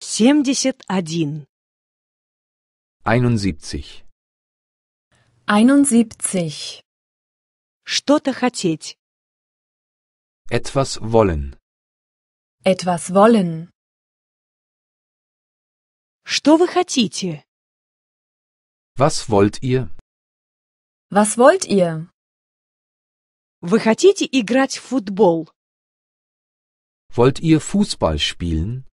семьдесят один, einundsiebzig, einundsiebzig, что-то хотеть, etwas wollen, etwas wollen. что вы хотите, was wollt ihr? Was wollt ihr? вы хотите играть в футбол, Wollt ihr Fußball spielen?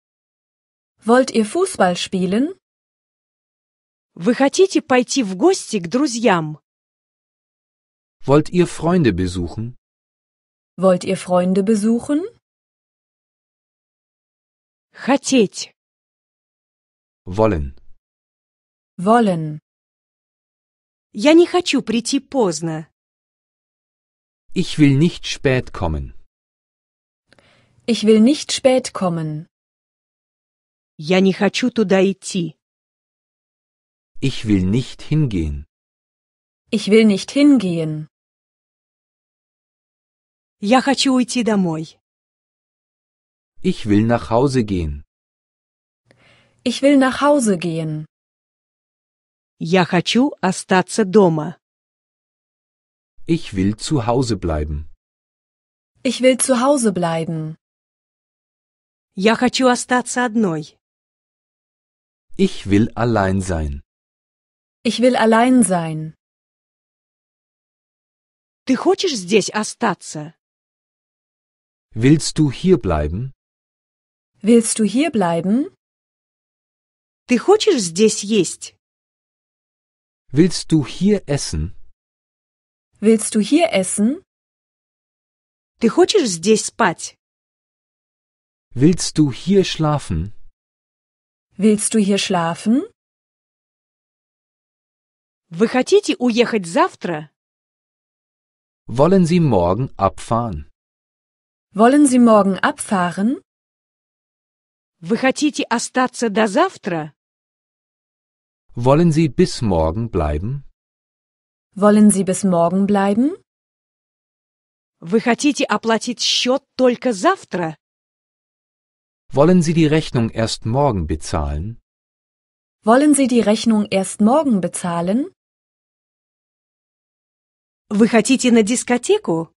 Wollt ihr Fußball spielen? Вы хотите пойти в гости к друзьям? Wollt ihr Freunde besuchen? Wollt ihr Freunde besuchen? Хотеть. Wollen. Wollen. Я не хочу прийти поздно. Ich will nicht spät kommen. Ich will nicht spät kommen. Я не хочу туда идти. Ich will nicht hingehen. Ich will nicht hingehen. Я хочу уйти домой. Ich will nach Hause gehen. Ich will nach Hause gehen. Я хочу остаться дома. Ich will zu Hause bleiben. Ich will zu Hause bleiben. Я хочу остаться одной. Ich will allein sein. Ich will allein sein. Ты хочешь здесь остаться? Willst du hier bleiben? Willst du hier bleiben? Ты хочешь здесь есть? Willst du hier essen? Willst du hier essen? Ты хочешь здесь спать? Willst du hier schlafen? Willst du hier schlafen? Вы хотите уехать завтра? Wollen Sie morgen abfahren? Wollen Sie morgen abfahren? Вы хотите остаться до завтра? Wollen Sie bis morgen bleiben? Wollen Sie bis morgen bleiben? Вы хотите оплатить счет только завтра? Wollen Sie die Rechnung erst morgen bezahlen? Wollen Sie die Rechnung erst morgen bezahlen? Вы хотите на дискотеку?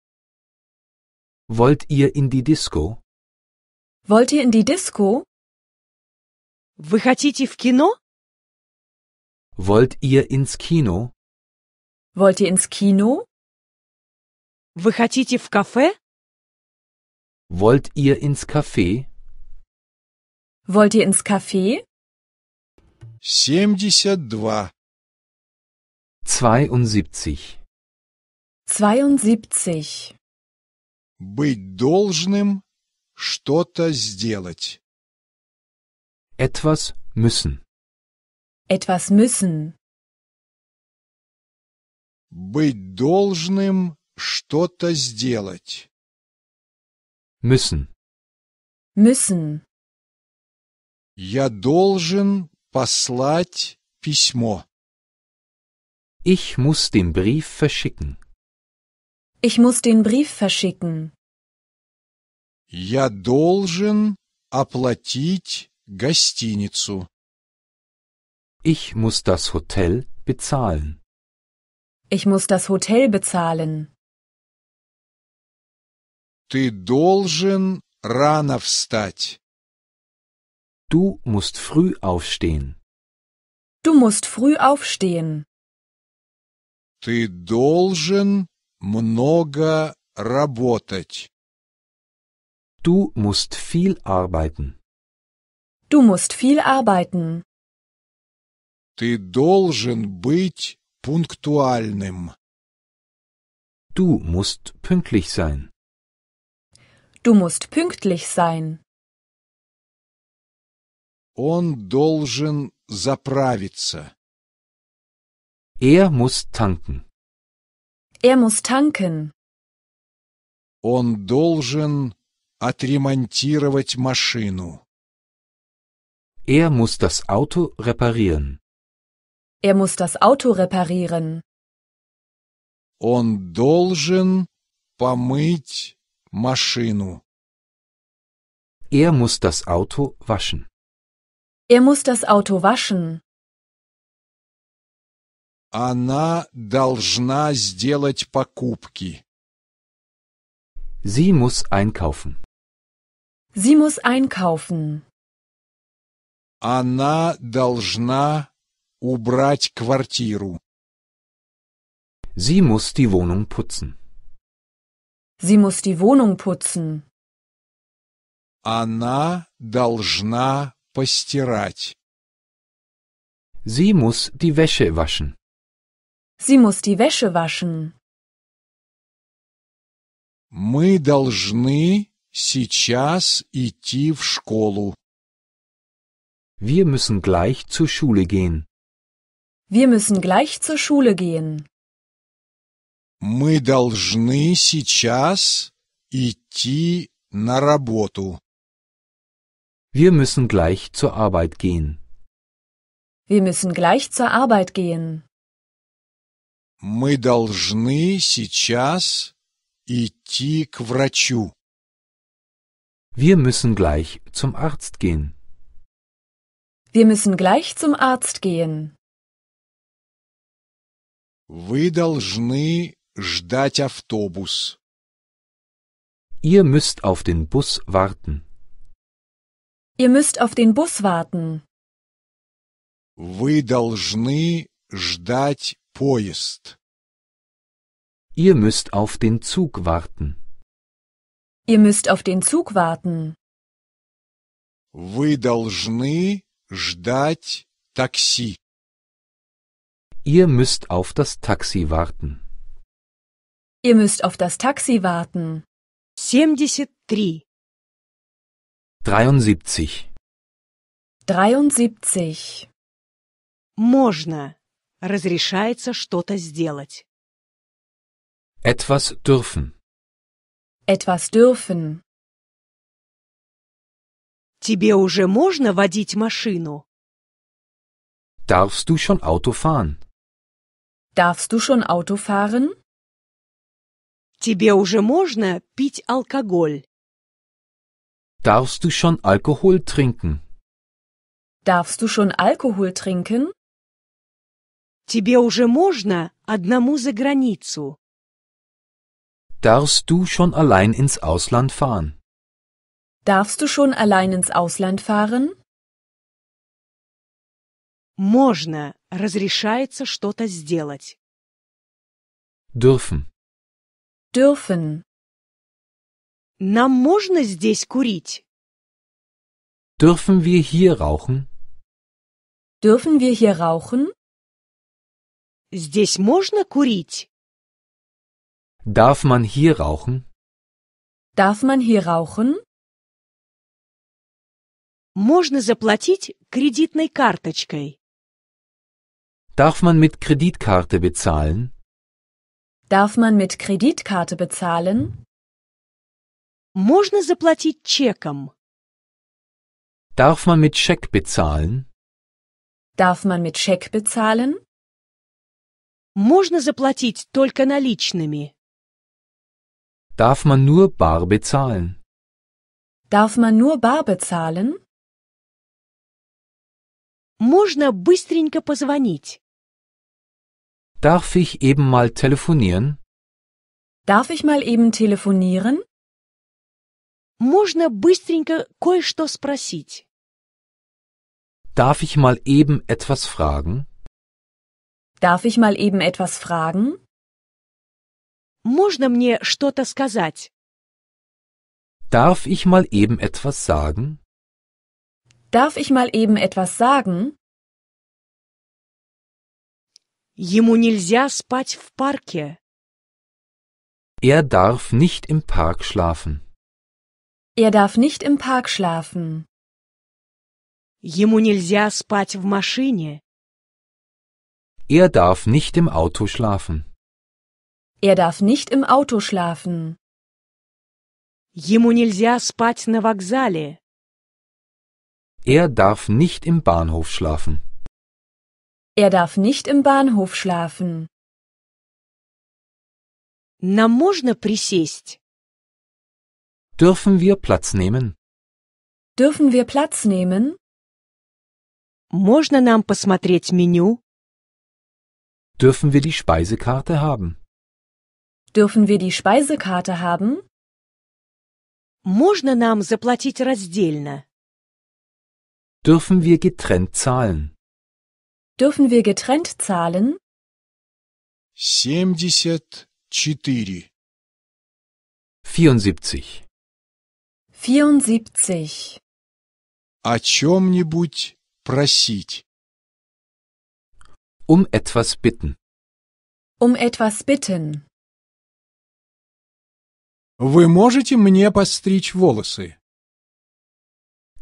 Wollt ihr in die Disco? Wollt ihr in die Disco? Вы хотите в кино? Wollt ihr ins Kino? Wollt ihr ins Kino? Вы хотите в кафе? Wollt ihr ins Café? Wollt ihr ins Café? 72. 72. 72. Быть должным что-то сделать. Etwas müssen. Etwas müssen. Быть должным что-то сделать. Müssen. Müssen. Я должен послать письмо. Ich muss den Brief verschicken. Ich muss den Brief verschicken. Я должен оплатить гостиницу. Ich muss das Hotel bezahlen. Ich muss das Hotel bezahlen. Ты должен рано встать. Du musst früh aufstehen. Du musst früh aufstehen. Ты должен много работать. Du musst viel arbeiten. Du musst viel arbeiten. Ты должен быть пунктуальным. Du musst pünktlich sein. Du musst pünktlich sein. Он должен заправиться. Er muss tanken. Er muss tanken. Он должен отремонтировать машину. Er muss das Auto reparieren. Er muss das Auto reparieren. Он должен помыть машину. Er muss das Auto waschen. Er muss das Auto waschen. Она должна сделать покупки. Sie muss einkaufen. Sie muss einkaufen. Она должна убрать квартиру. Sie muss die Wohnung putzen. Sie muss die Wohnung putzen. Она должна постирать. Sie muss die Wäsche waschen. Sie muss die Wäsche waschen. Мы должны сейчас идти в школу. Wir müssen gleich zur Schule gehen. Wir müssen gleich zur Schule gehen. Мы должны сейчас идти на работу. Wir müssen gleich zur Arbeit gehen. Wir müssen gleich zur Arbeit gehen. Мы должны сейчас идти к врачу. Wir müssen gleich zum Arzt gehen. Wir müssen gleich zum Arzt gehen. Вы должны ждать автобус. Ihr müsst auf den Bus warten. Ihr müsst auf den Bus warten. Вы должны ждать поезд. Ihr müsst auf den Zug warten. Ihr müsst auf den Zug warten. Вы должны ждать такси. Ihr müsst auf das Taxi warten. Ihr müsst auf das Taxi warten. 73. 73. 73. Можно. Разрешается что-то сделать. Etwas dürfen. Etwas dürfen. Тебе уже можно водить машину? Darfst du schon Auto fahren? Darfst du schon Auto fahren? Тебе уже можно пить алкоголь? Darfst du schon Alkohol trinken? Darfst du schon Alkohol trinken? Тебе уже можно одному за границу? Darfst du schon allein ins Ausland fahren? Darfst du schon allein ins Ausland fahren? Можно, разрешается что-то сделать. Dürfen. Dürfen. Нам можно здесь курить? Dürfen wir hier rauchen? Dürfen wir hier rauchen? Здесь можно курить? Darf man hier rauchen? Darf man hier rauchen? Можно заплатить кредитной карточкой. Darf man mit Kreditkarte bezahlen? Darf man mit Kreditkarte bezahlen? Можно заплатить чеком? Darf man mit Scheck bezahlen? Darf man mit Scheck bezahlen? Можно заплатить только наличными? Darf man nur bar bezahlen? Darf man nur bar bezahlen? Можно быстренько позвонить? Darf ich eben mal telefonieren? Darf ich mal eben telefonieren? можно быстренько кое-что спросить. Darf ich mal eben etwas fragen? Darf ich mal eben etwas fragen? Можно мне что-то сказать? Darf ich mal eben etwas sagen? Darf ich mal eben etwas sagen? Ему нельзя спать в парке. Er darf nicht im Park schlafen. Er darf nicht im Park schlafen. Ему нельзя спать в машине. Er darf nicht im Auto schlafen. Er darf nicht im Auto schlafen. Ему нельзя спать на вокзале. Er darf nicht im Bahnhof schlafen. Er darf nicht im Bahnhof schlafen. Нам можно присесть? Dürfen wir Platz nehmen? Dürfen wir Platz nehmen? Можно нам посмотреть меню? Dürfen wir die Speisekarte haben? Dürfen wir die Speisekarte haben? Можно нам заплатить раздельно? Dürfen wir getrennt zahlen? Dürfen wir getrennt zahlen? 74 74 74 О чем-нибудь просить. Um etwas bitten. Um etwas bitten. Вы можете мне постричь волосы?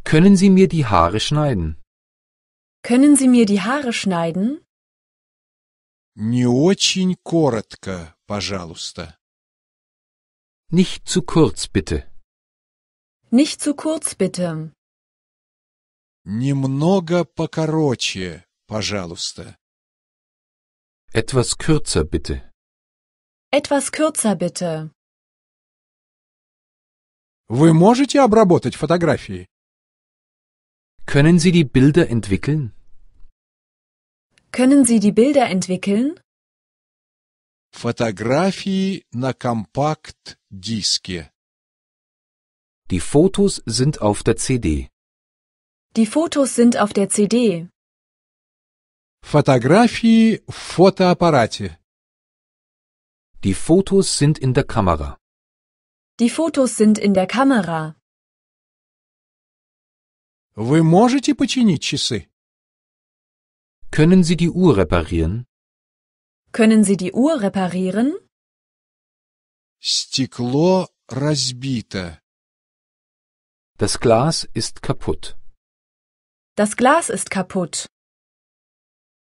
Können Sie mir die Haare schneiden? Können Sie mir die Haare schneiden? Не очень коротко, пожалуйста. Nicht zu kurz, bitte. Nicht zu kurz, bitte. Немного покороче, пожалуйста. Etwas kürzer, bitte. Etwas kürzer, bitte. Вы можете обработать фотографии? Können Sie die Bilder entwickeln? Können Sie die Bilder entwickeln? Фотографии на компакт-диске. Die Fotos sind auf der CD. Die Fotos sind auf der CD. Фотографии в фотоаппарате. Die Fotos sind in der Kamera. Die Fotos sind in der Kamera. Вы можете починить часы? Können Sie die Uhr reparieren? Können Sie die Uhr reparieren? Стекло разбито. Das Glas ist kaputt. Das Glas ist kaputt.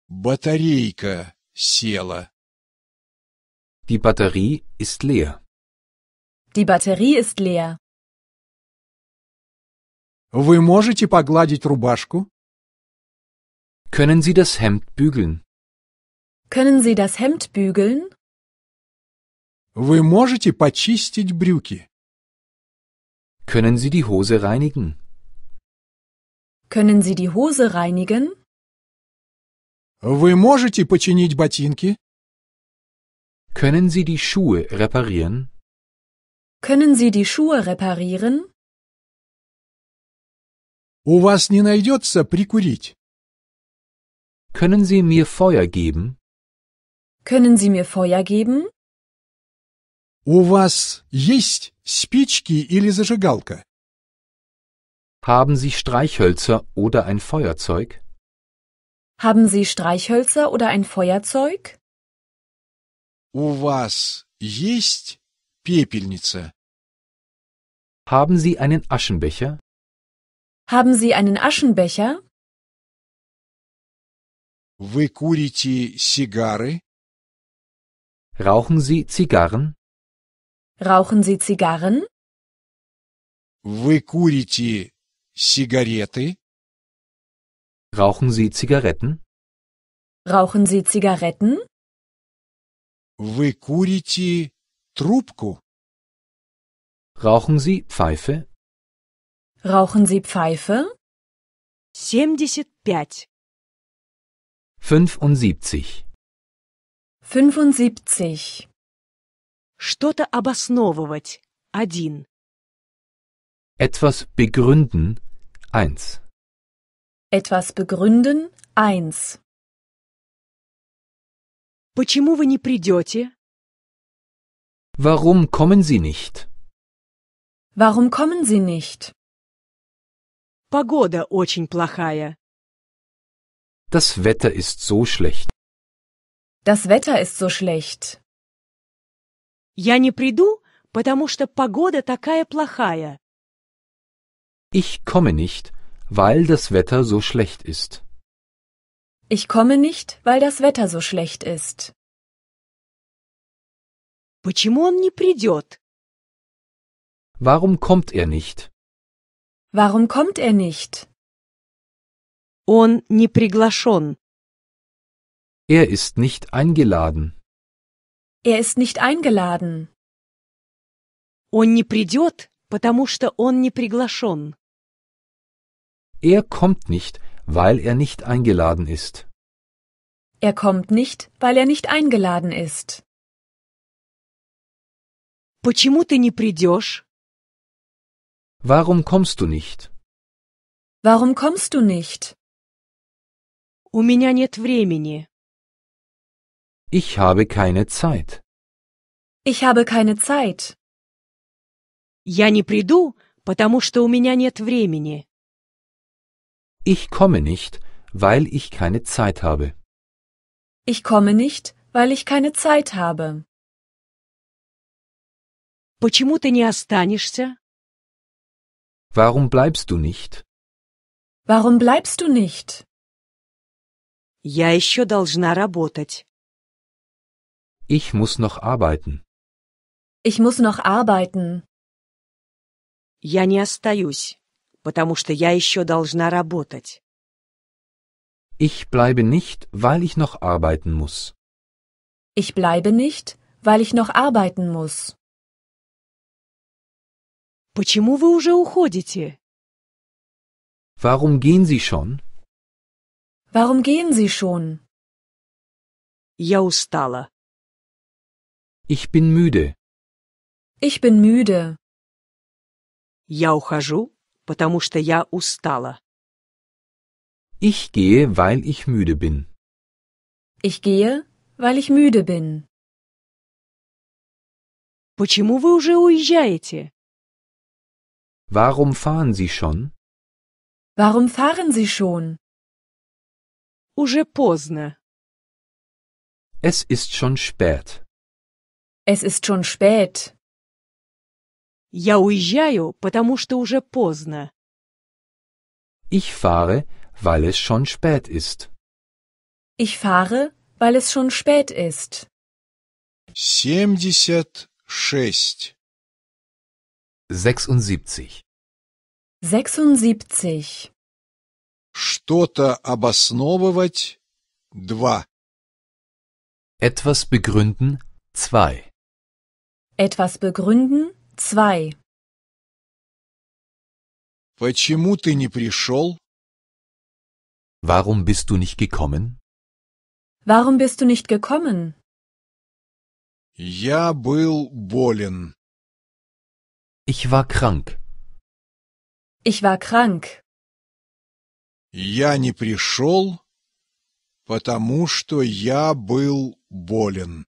Батарейка села. Die Batterie ist leer. Die Batterie ist leer. Вы можете погладить рубашку? Können Sie das Hemd bügeln? Können Sie das Hemd bügeln? Вы можете почистить брюки? Können Sie die Hose reinigen? Können Sie die Hose reinigen? Вы можете починить ботинки? Können Sie die Schuhe reparieren? Können Sie die Schuhe reparieren? У вас не найдется прикурить? Können Sie mir Feuer geben? Können Sie mir Feuer geben? У вас есть спички или зажигалка? Haben Sie Streichhölzer oder ein Feuerzeug? Haben Sie Streichhölzer oder ein Feuerzeug? У вас есть пепельница? Haben Sie einen Aschenbecher? Haben Sie einen Aschenbecher? Вы курите сигары? Rauchen Sie Zigarren? Rauchen Sie Zigarren? Вы курите сигареты? Rauchen Sie Zigaretten? Rauchen Sie Zigaretten? Вы курите трубку? Rauchen Sie Pfeife? Rauchen Sie Pfeife? 75. 75. 75. Что-то обосновывать. Один. Etwas begründen. Eins. Etwas begründen. Eins. Почему вы не придете? Warum kommen Sie nicht? Warum kommen Sie nicht? Погода очень плохая. Das Wetter ist so schlecht. Das Wetter ist so schlecht. Я не приду, потому что погода такая плохая. Ich komme nicht, weil das Wetter so schlecht ist. Ich komme nicht, weil das Wetter so schlecht ist. Почему он не придет? Warum kommt er nicht? Warum kommt er nicht? Он не приглашен. Er ist nicht eingeladen. Er ist nicht eingeladen. Он не придет, потому что он не приглашен. Er kommt nicht, weil er nicht eingeladen ist. Er kommt nicht, weil er nicht eingeladen ist. Почему ты не придешь? Warum kommst du nicht? Warum kommst du nicht? У меня нет времени. Ich habe keine Zeit. Ich habe keine Zeit. Я не приду, потому что у меня нет времени. Ich komme nicht, weil ich keine Zeit habe. Ich komme nicht, weil ich keine Zeit habe. Почему ты не останешься? Warum bleibst du nicht? Warum bleibst du nicht? Я еще должна работать. Ich muss noch arbeiten. Ich muss noch arbeiten. Я не остаюсь, потому что я еще должна работать. Ich bleibe nicht, weil ich noch arbeiten muss. Ich bleibe nicht, weil ich noch arbeiten muss. Почему вы уже уходите? Warum gehen Sie schon? Warum gehen Sie schon? Я устала. Ich bin müde. Ich bin müde. Я ухожу, потому что я устала. Ich gehe, weil ich müde bin. Ich gehe, weil ich müde bin. Почему вы уже уезжаете? Warum fahren Sie schon? Warum fahren Sie schon? Уже поздно. Es ist schon spät. Es ist schon spät. Я уезжаю, потому что уже поздно. Ich fahre, weil es schon spät ist. Ich fahre, weil es schon spät ist. 76 76 76 Что-то обосновывать 2 Etwas begründen 2 etwas begründen 2. Почему ты не пришел? Warum bist du nicht gekommen? Warum bist du nicht gekommen? Я был болен. Ich war krank. Ich war krank. Я не пришел, потому что я был болен.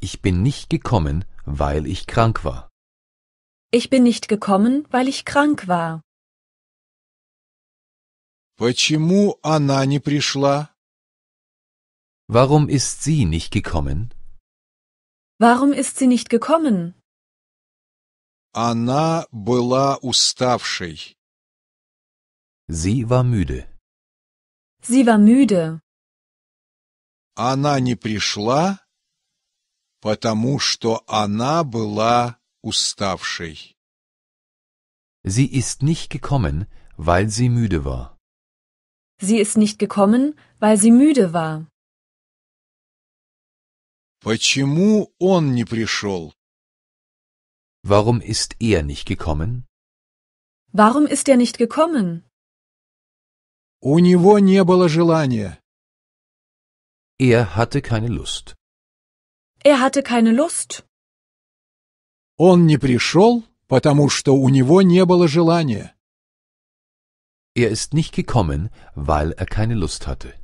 Ich bin nicht gekommen, weil ich krank war. Ich bin nicht gekommen, weil ich krank war. Почему она не пришла? Warum ist sie nicht gekommen? Warum ist sie nicht gekommen? Она была уставшей. Sie war müde. Sie war müde. Она не пришла, потому что она была уставшей. Sie ist nicht gekommen, weil sie müde war. Sie ist nicht gekommen, weil sie müde war. Почему он не пришел? Warum ist er nicht gekommen? Warum ist er nicht gekommen? У него не было желания. Er hatte keine Lust. Er hatte keine Lust. Он не пришел, потому что у него не было желания. Er ist nicht gekommen, weil er keine Lust hatte.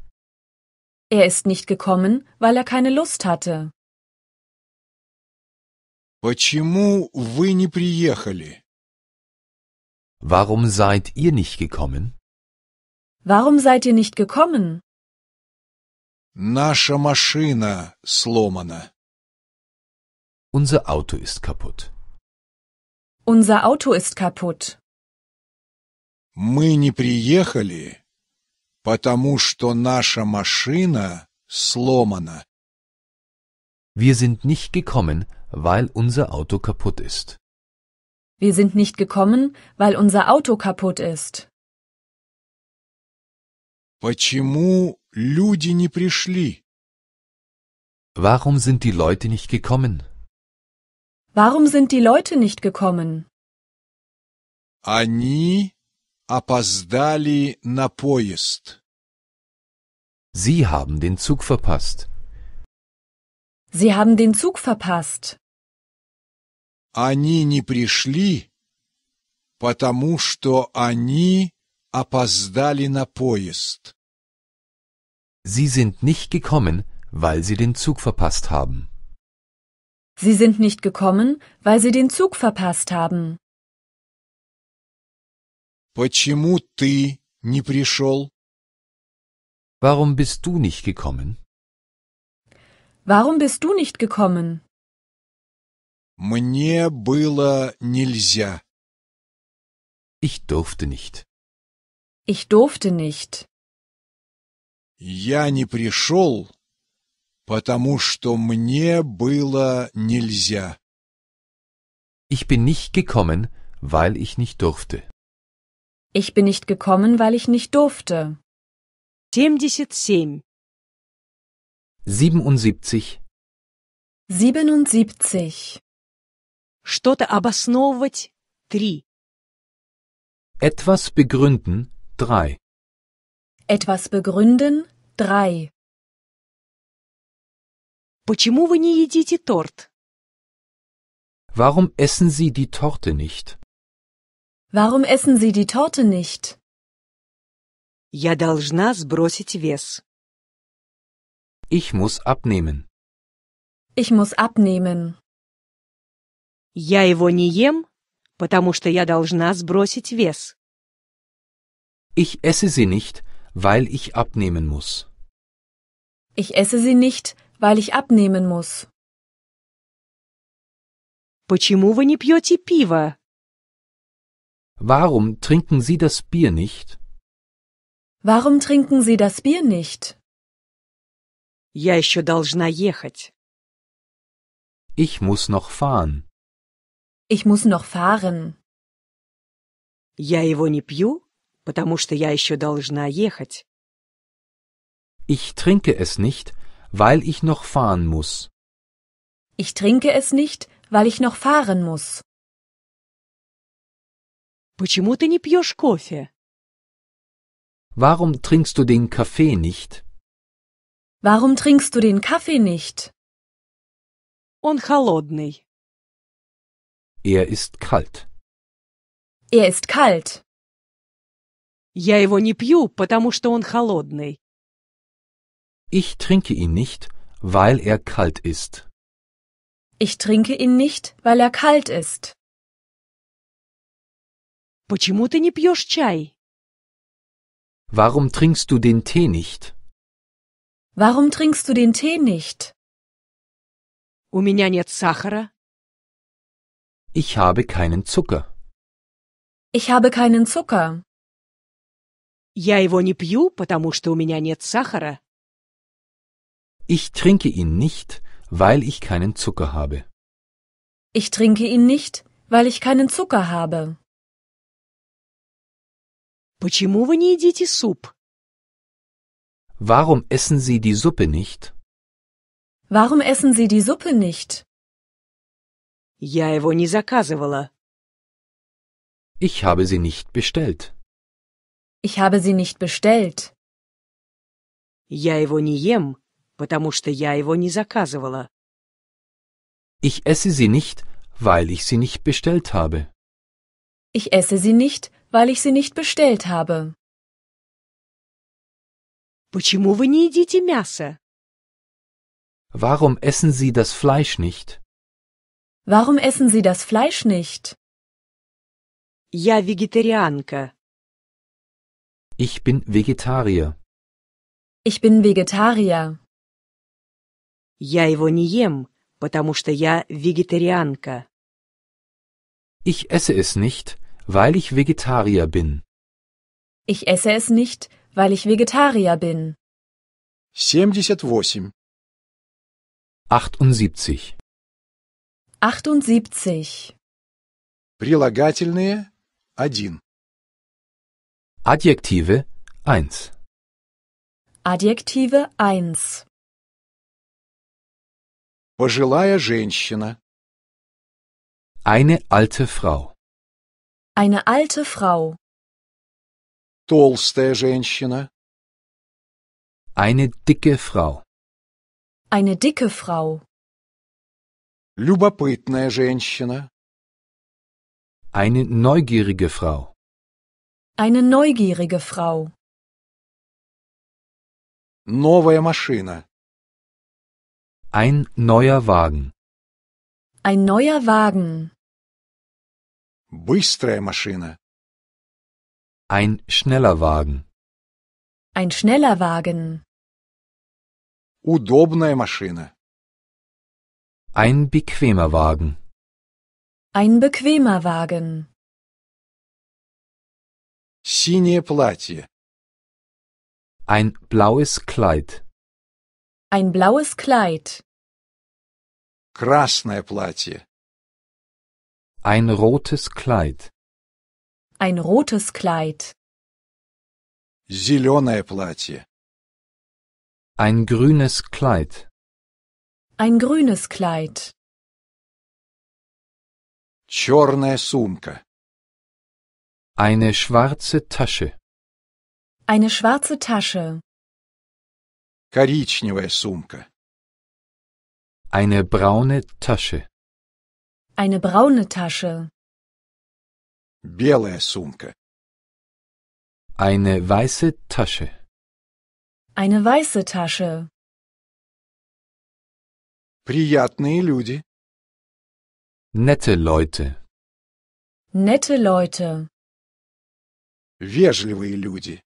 Er ist nicht gekommen, weil er keine Lust hatte. Почему вы не приехали? Warum seid ihr nicht gekommen? Warum seid ihr nicht gekommen? Наша машина сломана. Unser Auto ist kaputt. Unser Auto ist kaputt. Мы не приехали, потому что наша машина сломана. Wir sind nicht gekommen, weil unser Auto kaputt ist. Wir sind nicht gekommen, weil unser Auto kaputt ist. Почему люди не пришли? Warum sind die Leute nicht gekommen? Warum sind die Leute nicht gekommen? Они опоздали на поезд. Sie haben den Zug verpasst. Sie haben den Zug verpasst. Они не пришли, потому что они опоздали на поезд. Sie sind nicht gekommen, weil sie den Zug verpasst haben. Sie sind nicht gekommen, weil Sie den Zug verpasst haben. Почему ты не пришел? Warum bist du nicht gekommen? Warum bist du nicht gekommen? Мне было нельзя. Ich durfte nicht. Ich durfte nicht. Я не пришел, потому что мне было нельзя. Ich bin nicht gekommen, weil ich nicht durfte. Ich bin nicht gekommen, weil ich nicht durfte. 77 77 77 Что-то обосновывать 3 Etwas begründen 3 Etwas begründen 3 Почему вы не едите торт? Warum essen Sie die Torte nicht? Warum essen Sie die Torte nicht? Я должна сбросить вес. Ich muss abnehmen. Ich muss abnehmen. Я его не ем, потому что я должна сбросить вес. Ich esse sie nicht, weil ich abnehmen muss. Ich esse sie nicht, weil ich abnehmen muss. Почему вы не пьете пиво? Warum trinken Sie das Bier nicht? Warum trinken Sie das Bier nicht? Я еще должна ехать. Ich muss noch fahren. Ich muss noch fahren. Я его не пью, потому что я еще должна ехать. Ich trinke es nicht, weil ich noch fahren muss. Ich trinke es nicht, weil ich noch fahren muss. Почему ты не пьешь кофе? Warum trinkst du den Kaffee nicht? Warum trinkst du den Kaffee nicht? Он холодный. Er ist kalt. Er ist kalt. Я его не пью, потому что он холодный. Ich trinke ihn nicht, weil er kalt ist. Ich trinke ihn nicht, weil er kalt ist. Почему ты не пьешь чай? Warum trinkst du den Tee nicht? Warum trinkst du den Tee nicht? У меня нет сахара. Ich habe keinen Zucker. Ich habe keinen Zucker. Я его не пью, потому что у меня нет сахара. Ich trinke ihn nicht, weil ich keinen Zucker habe. Ich trinke ihn nicht, weil ich keinen Zucker habe. Почему вы не едите суп? Warum essen Sie die Suppe nicht? Warum essen Sie die Suppe nicht? Я его не заказывала. Ich habe sie nicht bestellt. Ich habe sie nicht bestellt. Я его не ем потому что я его не заказывала. Ich esse sie nicht, weil ich sie nicht bestellt habe. Ich esse sie nicht, weil ich sie nicht bestellt habe. Почему вы не едите мясо? Warum essen Sie das Fleisch nicht? Warum essen Sie das Fleisch nicht? Я вегетарианка. Ich bin Vegetarier. Ich bin Vegetarier. Я его не ем, потому что я вегетарианка. Ich esse es nicht, weil ich Vegetarier bin. Ich esse es nicht, weil ich Vegetarier bin. 78. 78. 78. Прилагательные 1. Adjektive 1. Adjektive 1. Пожилая женщина. Eine alte Frau. Eine alte Frau. Толстая женщина. Eine dicke Frau. Eine dicke Frau. Любопытная женщина. Eine neugierige Frau. Eine neugierige Frau. Новая машина. Ein neuer Wagen. Ein neuer Wagen. Быстрая машина. Ein schneller Wagen. Ein schneller Wagen. Удобная машина. Ein bequemer Wagen. Ein bequemer Wagen. Синее платье. Ein blaues Kleid. Ein blaues Kleid. Красное платье. Ein rotes Kleid. Ein rotes Kleid. Зеленое платье. Ein grünes Kleid. Ein grünes Kleid. Черная сумка. Eine schwarze Tasche. Eine schwarze Tasche. Коричневая сумка. Eine braune Tasche. Eine braune Tasche. Белая сумка. Eine weiße Tasche. Eine weiße Tasche. Приятные люди. Nette Leute. Nette Leute. Вежливые люди.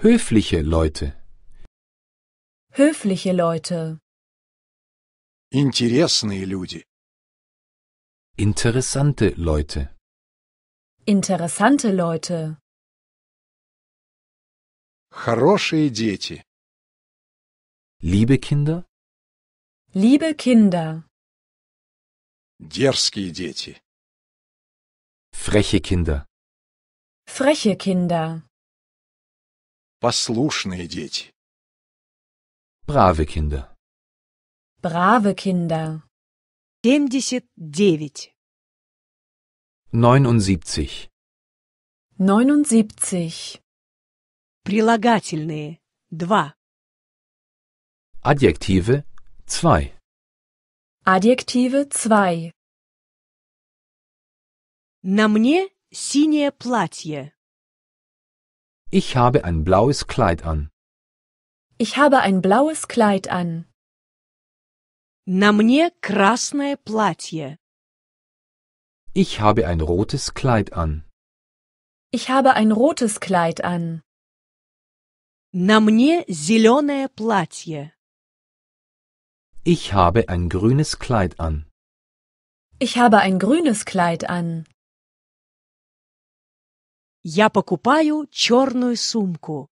Höfliche Leute. Höfliche Leute. Интересные люди. Interessante Leute. Interessante Leute. Хорошие дети. Liebe Kinder. Liebe Kinder. Дерзкие дети. Freche Kinder. Freche Kinder. Послушные дети. Brave Kinder. Brave Kinder. 79. 79. 79. Прилагательные. 2. Adjektive 2. Adjektive 2. На мне синее платье. Ich habe ein blaues Kleid an. Ich habe ein blaues Kleid an. На мне красное платье. Ich habe ein rotes Kleid an. Ich habe ein rotes Kleid an. На мне зеленое платье. Ich habe ein grünes Kleid an. Ich habe ein grünes Kleid an. Я покупаю черную сумку.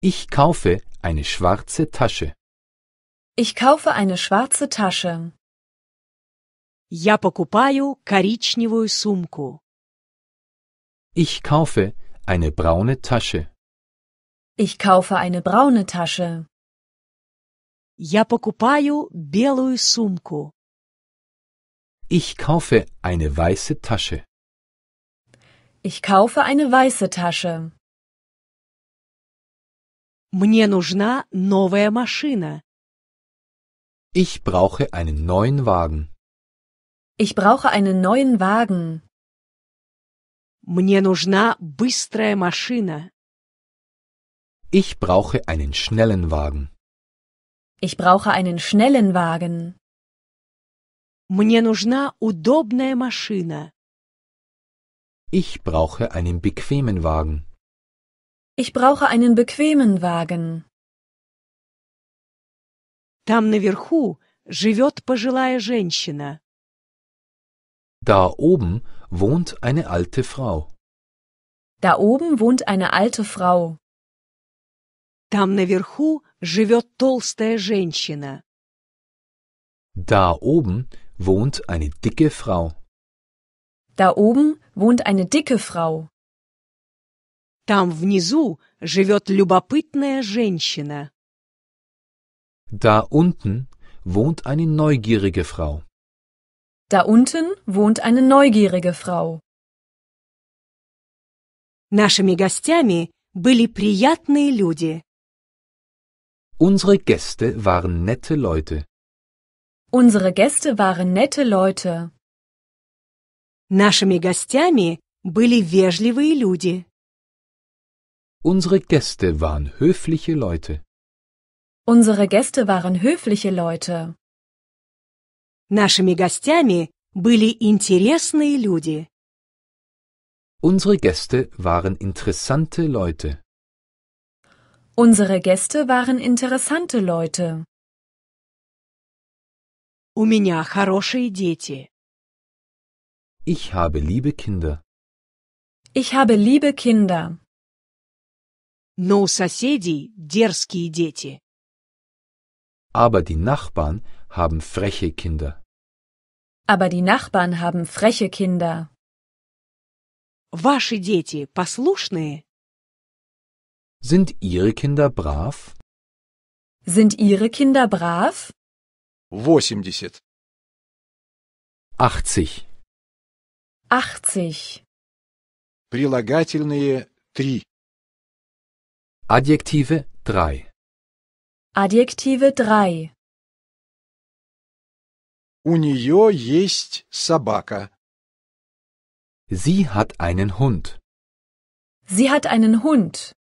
Ich kaufe eine schwarze Tasche. Ich kaufe eine schwarze Tasche. Я покупаю коричневую сумку. Ich kaufe eine braune Tasche. Ich kaufe eine braune Tasche. Я покупаю белую сумку. Ich kaufe eine weiße Tasche. Ich kaufe eine weiße Tasche. Мне нужна новая машина. Ich brauche einen neuen Wagen. Ich brauche einen neuen Wagen. Мне нужна быстрая машина. Ich brauche einen schnellen Wagen. Ich brauche einen schnellen Wagen. Мне нужна удобная машина. Ich brauche einen bequemen Wagen. Ich brauche einen bequemen Wagen. Там наверху живет пожилая женщина. Da oben wohnt eine alte Frau. Da oben wohnt eine alte Frau. Там наверху живет толстая женщина. Da oben wohnt eine dicke Frau. Da oben wohnt eine dicke Frau. Там внизу живет любопытная женщина. Da unten wohnt eine neugierige Frau. Da unten wohnt eine neugierige Frau. Нашими гостями были приятные люди. Unsere Gäste waren nette Leute. Unsere Gäste waren nette Leute. Нашими гостями были вежливые люди. Unsere Gäste waren höfliche Leute. Unsere Gäste waren höfliche Leute. Нашими гостями были интересные люди. Unsere Gäste waren interessante Leute. Unsere Gäste waren interessante Leute. У меня хорошие дети. Ich habe liebe Kinder. Ich habe liebe Kinder. но у соседей дерзкие дети. Aber die Nachbarn haben freche Kinder. Aber die Nachbarn haben freche Kinder. Ваши дети послушные? Sind Ihre Kinder brav? Sind Ihre Kinder brav? 80. 80. 80. Прилагательные 3. Adjektive 3 Adjektive 3 У нее есть собака. Sie hat einen Hund. Sie hat einen Hund.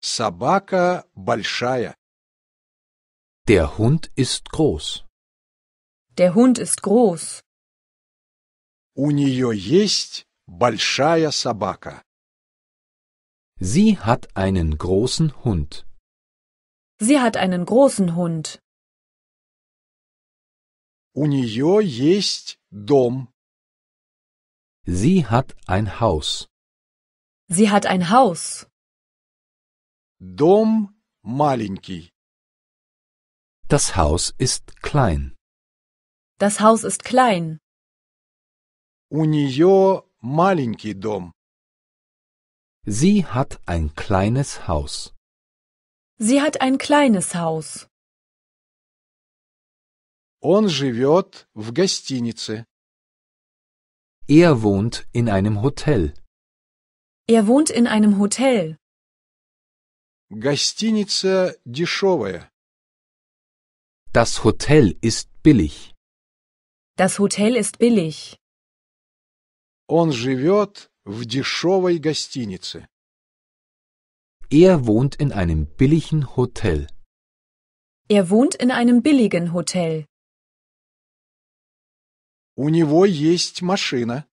Собака большая. Der Hund ist groß. Der Hund ist groß. У нее есть большая собака. Sie hat einen großen Hund. Sie hat einen großen Hund. У нее есть дом. Sie hat ein Haus. Sie hat ein Haus. Дом маленький. Das Haus ist klein. Das Haus ist klein. У нее маленький дом. Sie hat ein kleines Haus. Sie hat ein kleines Haus. Он живет в гостинице. Er wohnt in einem Hotel. Er wohnt in einem Hotel. Гостиница дешевая. Das Hotel ist billig. Das Hotel ist billig. Он живет в дешевой гостинице. Er wohnt in einem billigen Hotel. Er wohnt in einem billigen Hotel. У него есть машина.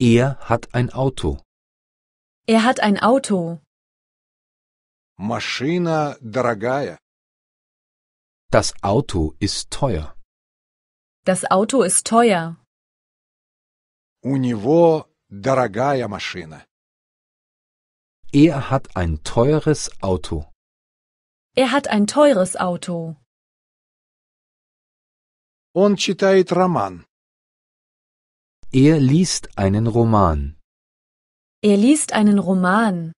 Er hat ein Auto. Er hat ein Auto. Машина дорогая. Das Auto ist teuer. Das Auto ist teuer. У него Дорогая машина. Er hat ein teures Auto. Er hat ein teures Auto. Он читает роман. Er liest einen Roman. Er liest einen Roman.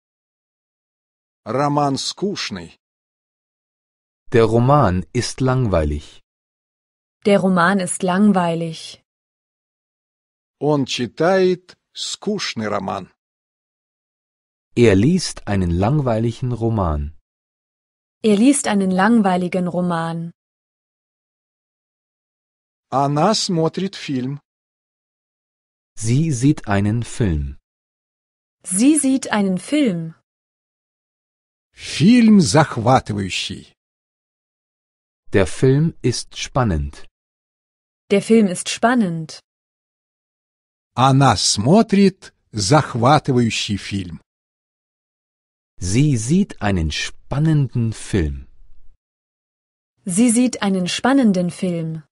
Роман скучный. Der Roman ist langweilig. Der Roman ist langweilig. Он читает Скучный роман. Er liest einen langweiligen Roman. Er liest einen langweiligen Roman. Она смотрит фильм. Sie sieht einen Film. Sie sieht einen Film. Фильм захватывающий. Der Film ist spannend. Der Film ist spannend. Она смотрит захватывающий фильм. Sie sieht einen spannenden Film. Sie sieht einen spannenden Film.